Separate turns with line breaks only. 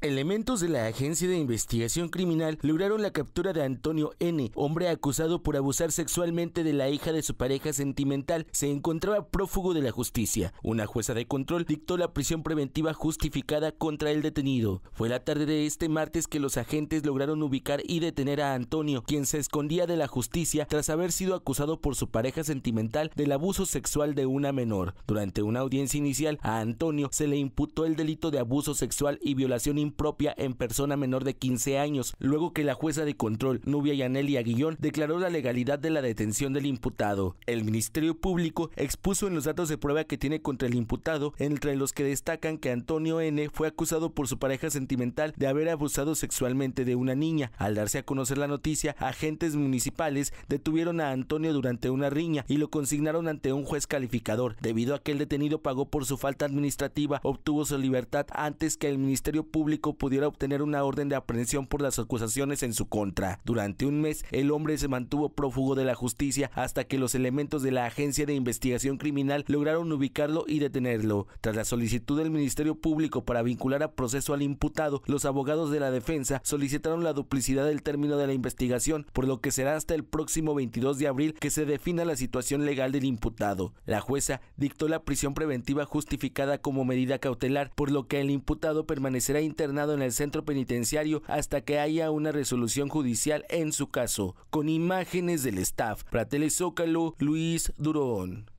Elementos de la Agencia de Investigación Criminal lograron la captura de Antonio N., hombre acusado por abusar sexualmente de la hija de su pareja sentimental. Se encontraba prófugo de la justicia. Una jueza de control dictó la prisión preventiva justificada contra el detenido. Fue la tarde de este martes que los agentes lograron ubicar y detener a Antonio, quien se escondía de la justicia tras haber sido acusado por su pareja sentimental del abuso sexual de una menor. Durante una audiencia inicial, a Antonio se le imputó el delito de abuso sexual y violación propia en persona menor de 15 años, luego que la jueza de control, Nubia Yaneli Aguillón, declaró la legalidad de la detención del imputado. El Ministerio Público expuso en los datos de prueba que tiene contra el imputado, entre los que destacan que Antonio N. fue acusado por su pareja sentimental de haber abusado sexualmente de una niña. Al darse a conocer la noticia, agentes municipales detuvieron a Antonio durante una riña y lo consignaron ante un juez calificador. Debido a que el detenido pagó por su falta administrativa, obtuvo su libertad antes que el Ministerio Público pudiera obtener una orden de aprehensión por las acusaciones en su contra. Durante un mes, el hombre se mantuvo prófugo de la justicia hasta que los elementos de la Agencia de Investigación Criminal lograron ubicarlo y detenerlo. Tras la solicitud del Ministerio Público para vincular a proceso al imputado, los abogados de la defensa solicitaron la duplicidad del término de la investigación, por lo que será hasta el próximo 22 de abril que se defina la situación legal del imputado. La jueza dictó la prisión preventiva justificada como medida cautelar, por lo que el imputado permanecerá en el centro penitenciario hasta que haya una resolución judicial en su caso, con imágenes del staff. Pratele Zócalo, Luis Durón.